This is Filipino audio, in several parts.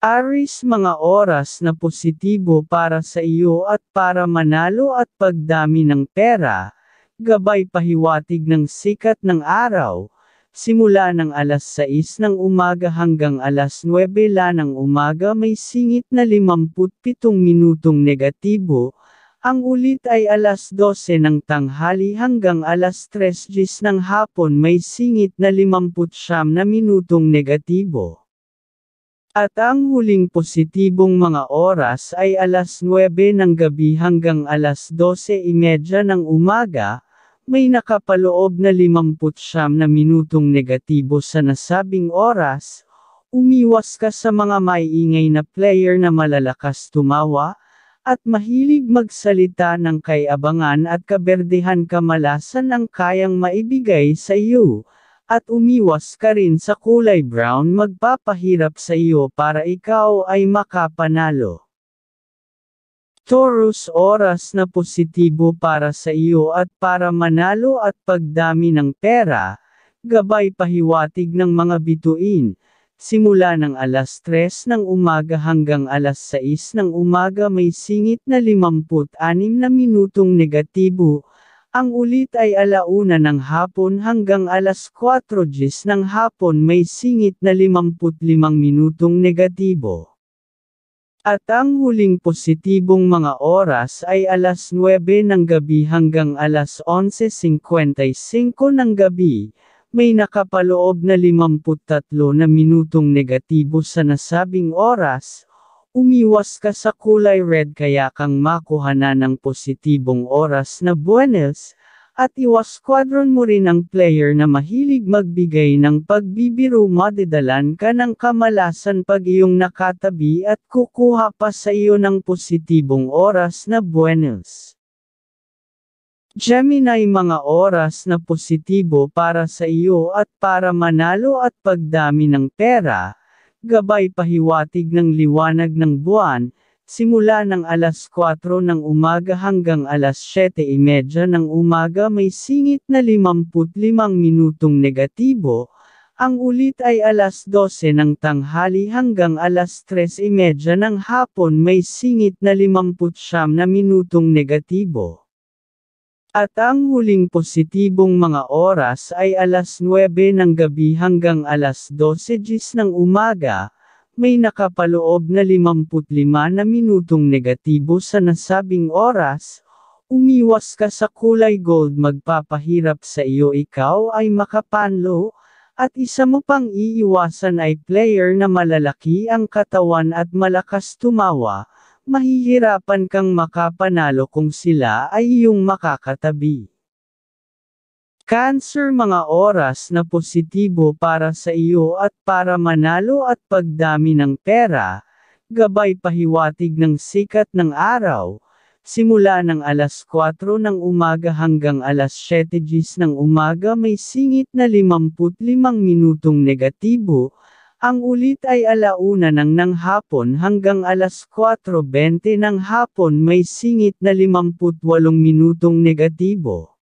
Aris mga oras na positibo para sa iyo at para manalo at pagdami ng pera, gabay pahiwatig ng sikat ng araw, simula ng alas 6 ng umaga hanggang alas 9 la ng umaga may singit na 57 minutong negatibo, ang ulit ay alas 12 ng tanghali hanggang alas 3 ng hapon may singit na 59 na minutong negatibo. At ang huling positibong mga oras ay alas 9 ng gabi hanggang alas 12.30 ng umaga, may nakapaloob na 59 na minutong negatibo sa nasabing oras, umiwas ka sa mga maiingay na player na malalakas tumawa, at mahilig magsalita ng kayabangan at kaberdehan kamalasan ang kayang maibigay sa iyo. At umiwas ka rin sa kulay brown magpapahirap sa iyo para ikaw ay makapanalo. Taurus oras na positibo para sa iyo at para manalo at pagdami ng pera, gabay pahiwatig ng mga bituin, simula ng alas 3 ng umaga hanggang alas 6 ng umaga may singit na 56 na minutong negatibo, ang ulit ay alauna ng hapon hanggang alas 4 ng hapon may singit na 55 minutong negatibo. At ang huling positibong mga oras ay alas 9 ng gabi hanggang alas 11.55 ng gabi, may nakapaloob na 53 na minutong negatibo sa nasabing oras, Umiwas ka sa kulay red kaya kang makuha na ng positibong oras na buenos, at iwas squadron mo rin ang player na mahilig magbigay ng pagbibiro madidalan ka ng kamalasan pag iyong nakatabi at kukuha pa sa iyo ng positibong oras na buenos. Gemini mga oras na positibo para sa iyo at para manalo at pagdami ng pera, gabay pahiwatig ng liwanag ng buwan, simula ng alas 4 ng umaga hanggang alas 7.30 e ng umaga may singit na 55 minutong negatibo, ang ulit ay alas 12 ng tanghali hanggang alas 3.30 e ng hapon may singit na 59 na minutong negatibo. At ang huling positibong mga oras ay alas 9 ng gabi hanggang alas 12 ng umaga, may nakapaloob na 55 na minutong negatibo sa nasabing oras, umiwas ka sa kulay gold magpapahirap sa iyo ikaw ay makapanlo, at isa mo pang iiwasan ay player na malalaki ang katawan at malakas tumawa, mahihirapan kang makapanalo kung sila ay iyong makakatabi. Cancer mga oras na positibo para sa iyo at para manalo at pagdami ng pera, gabay pahiwatig ng sikat ng araw, simula ng alas 4 ng umaga hanggang alas 7 ng umaga may singit na 55 minutong negatibo, ang ulit ay alauna ng ng hapon hanggang alas 4.20 ng hapon may singit na 58 minutong negatibo.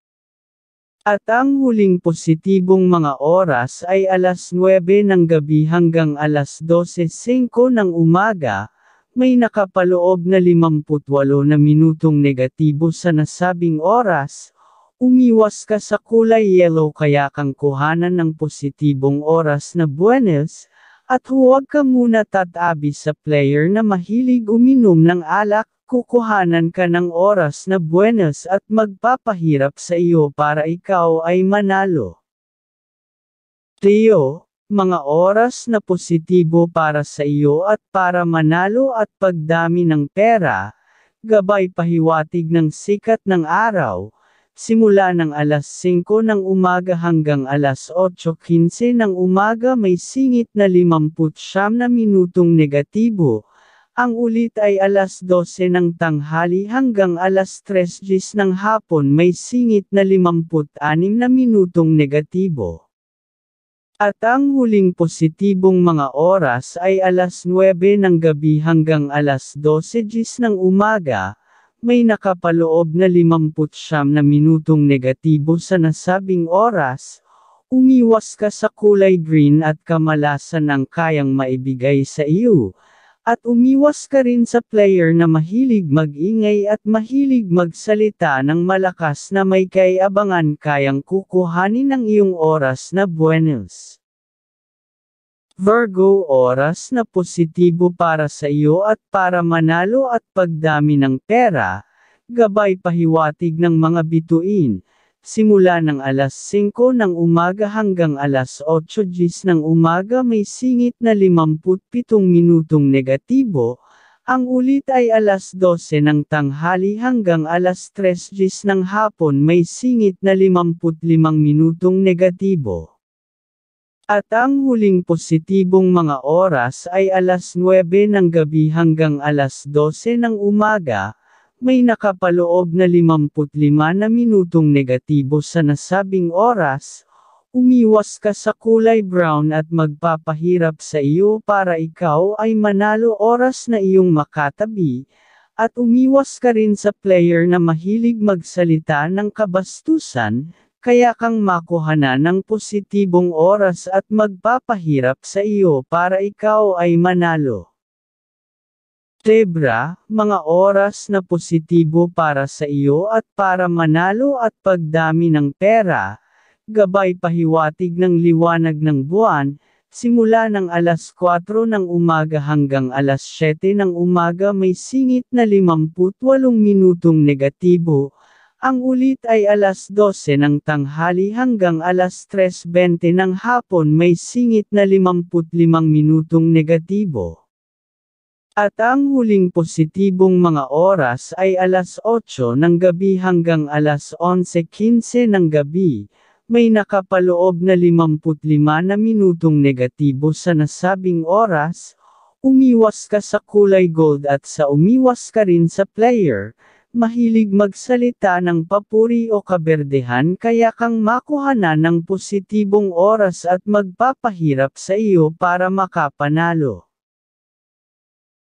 At ang huling positibong mga oras ay alas 9 ng gabi hanggang alas 12.05 ng umaga, may nakapaloob na 58 na minutong negatibo sa nasabing oras, umiwas ka sa kulay yellow kaya kang kuhanan ng positibong oras na Buenos at huwag ka muna tatabi sa player na mahilig uminom ng alak, kukuhanan ka ng oras na buenas at magpapahirap sa iyo para ikaw ay manalo. Teo, mga oras na positibo para sa iyo at para manalo at pagdami ng pera, gabay pahiwatig ng sikat ng araw, Simula ng alas 5 ng umaga hanggang alas 8.15 ng umaga may singit na 59 na minutong negatibo. Ang ulit ay alas 12 ng tanghali hanggang alas 3 ng hapon may singit na 56 na minutong negatibo. At ang huling positibong mga oras ay alas 9 ng gabi hanggang alas 12 ng umaga, may nakapaloob na 59 na minutong negatibo sa nasabing oras, umiwas ka sa kulay green at kamalasan ang kayang maibigay sa iyo, at umiwas ka rin sa player na mahilig magingay at mahilig magsalita ng malakas na may kay kayang kukuhanin ng iyong oras na buenos. Virgo oras na positibo para sa iyo at para manalo at pagdami ng pera, gabay pahiwatig ng mga bituin, simula ng alas 5 ng umaga hanggang alas 8 gis ng umaga may singit na 57 minutong negatibo, ang ulit ay alas 12 ng tanghali hanggang alas 3 gis ng hapon may singit na 55 minutong negatibo. At ang huling positibong mga oras ay alas 9 ng gabi hanggang alas 12 ng umaga, may nakapaloob na 55 na minutong negatibo sa nasabing oras, umiwas ka sa kulay brown at magpapahirap sa iyo para ikaw ay manalo oras na iyong makatabi, at umiwas ka rin sa player na mahilig magsalita ng kabastusan, kaya kang makuhana ng positibong oras at magpapahirap sa iyo para ikaw ay manalo. Tebra, mga oras na positibo para sa iyo at para manalo at pagdami ng pera, gabay pahiwatig ng liwanag ng buwan, simula ng alas 4 ng umaga hanggang alas 7 ng umaga may singit na 58 minutong negatibo, ang ulit ay alas 12 ng tanghali hanggang alas 3.20 ng hapon may singit na 55 minutong negatibo. At ang huling positibong mga oras ay alas 8 ng gabi hanggang alas 11.15 ng gabi, may nakapaloob na 55 na minutong negatibo sa nasabing oras, umiwas ka sa kulay gold at sa umiwas ka rin sa player, mahilig magsalita ng papuri o kaberdehan kaya kang makuha na ng positibong oras at magpapahirap sa iyo para makapanalo.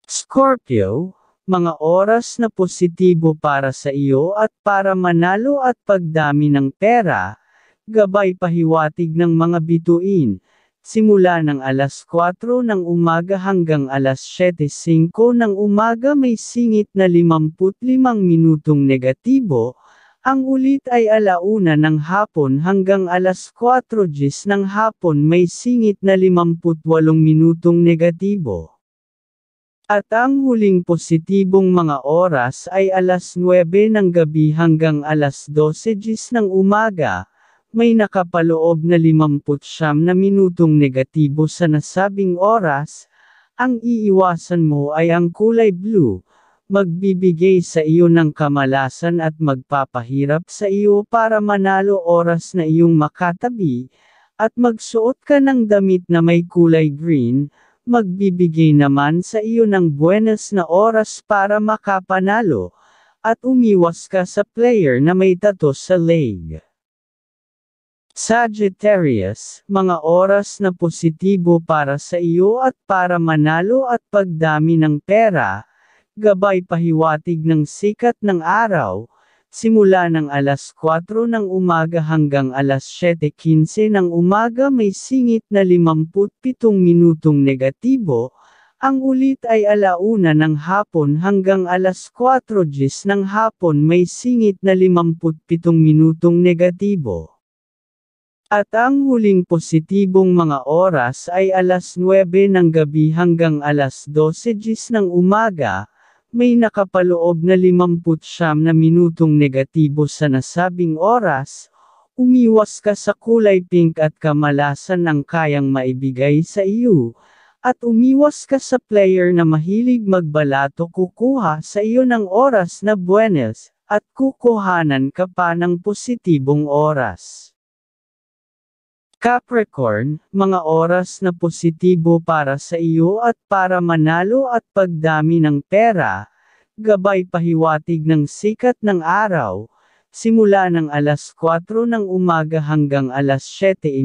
Scorpio, mga oras na positibo para sa iyo at para manalo at pagdami ng pera, gabay pahiwatig ng mga bituin, Simula ng alas 4 ng umaga hanggang alas 7.05 ng umaga may singit na 55 minutong negatibo, ang ulit ay alauna ng hapon hanggang alas 4.10 ng hapon may singit na 58 minutong negatibo. At ang huling positibong mga oras ay alas 9 ng gabi hanggang alas 12.10 ng umaga, may nakapaloob na 59 na minutong negatibo sa nasabing oras, ang iiwasan mo ay ang kulay blue, magbibigay sa iyo ng kamalasan at magpapahirap sa iyo para manalo oras na iyong makatabi, at magsuot ka ng damit na may kulay green, magbibigay naman sa iyo ng buenas na oras para makapanalo, at umiwas ka sa player na may tato sa leg. Sagittarius, mga oras na positibo para sa iyo at para manalo at pagdami ng pera, gabay pahiwatig ng sikat ng araw, simula ng alas 4 ng umaga hanggang alas 7.15 ng umaga may singit na 57 minutong negatibo, ang ulit ay alauna ng hapon hanggang alas 4 ng hapon may singit na 57 minutong negatibo. At ang huling positibong mga oras ay alas 9 ng gabi hanggang alas 12 ng umaga, may nakapaloob na 59 na minutong negatibo sa nasabing oras, umiwas ka sa kulay pink at kamalasan ng kayang maibigay sa iyo, at umiwas ka sa player na mahilig magbalato kukuha sa iyo ng oras na buenas, at kukuhanan ka pa ng positibong oras. Capricorn, mga oras na positibo para sa iyo at para manalo at pagdami ng pera, gabay pahiwatig ng sikat ng araw, simula ng alas 4 ng umaga hanggang alas 7.30 e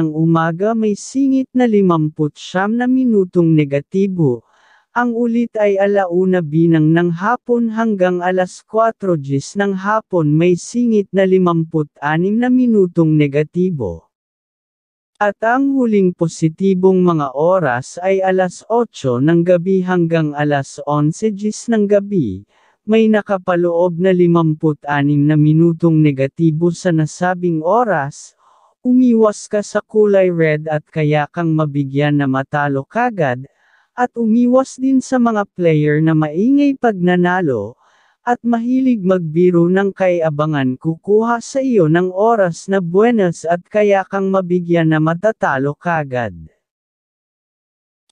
ng umaga may singit na 59 na minutong negatibo, ang ulit ay alauna binang ng hapon hanggang alas 4 ng hapon may singit na 56 na minutong negatibo. At ang huling positibong mga oras ay alas 8 ng gabi hanggang alas 11 gis ng gabi, may nakapaloob na 56 na minutong negatibo sa nasabing oras, umiwas ka sa kulay red at kaya kang mabigyan na matalo kagad, at umiwas din sa mga player na maingay pag nanalo, at mahilig magbiro ng kay abangan kukuha sa iyo ng oras na buenas at kaya kang mabigyan na matatalo kagad.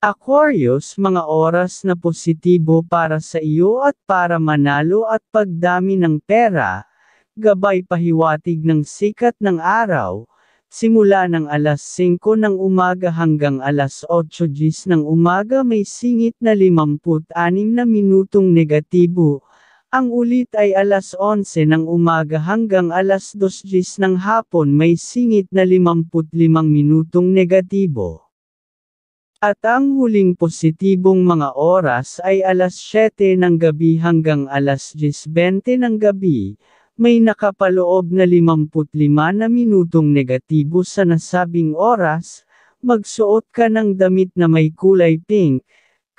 Aquarius, mga oras na positibo para sa iyo at para manalo at pagdami ng pera, gabay pahiwatig ng sikat ng araw, simula ng alas 5 ng umaga hanggang alas 8 ng umaga may singit na 56 na minutong negatibo, ang ulit ay alas 11 ng umaga hanggang alas 2 ng hapon may singit na 55 minutong negatibo. At ang huling positibong mga oras ay alas 7 ng gabi hanggang alas 10.20 ng gabi, may nakapaloob na 55 na minutong negatibo sa nasabing oras, magsuot ka ng damit na may kulay pink,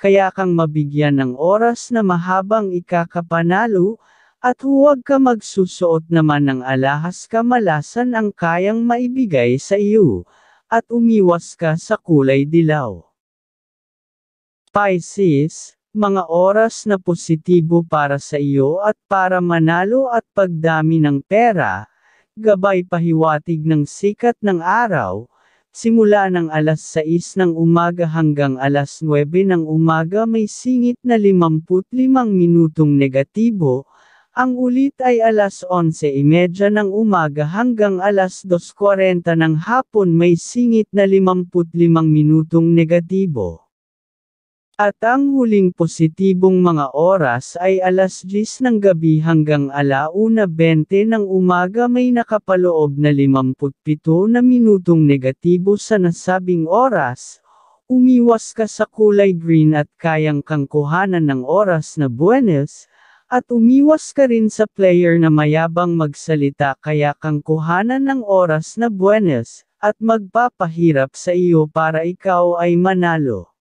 kaya kang mabigyan ng oras na mahabang ikakapanalo, at huwag ka magsusuot naman ng alahas kamalasan ang kayang maibigay sa iyo, at umiwas ka sa kulay dilaw. Pisces, mga oras na positibo para sa iyo at para manalo at pagdami ng pera, gabay pahiwatig ng sikat ng araw, Simula ng alas 6 ng umaga hanggang alas 9 ng umaga may singit na 55 minutong negatibo, ang ulit ay alas 11.30 ng umaga hanggang alas 2.40 ng hapon may singit na 55 minutong negatibo. At ang huling positibong mga oras ay alas 10 ng gabi hanggang alauna 20 ng umaga may nakapaloob na 57 na minutong negatibo sa nasabing oras. Umiwas ka sa kulay green at kayang kang kuhanan ng oras na buenos, at umiwas ka rin sa player na mayabang magsalita kaya kang kuhanan ng oras na buenos, at magpapahirap sa iyo para ikaw ay manalo.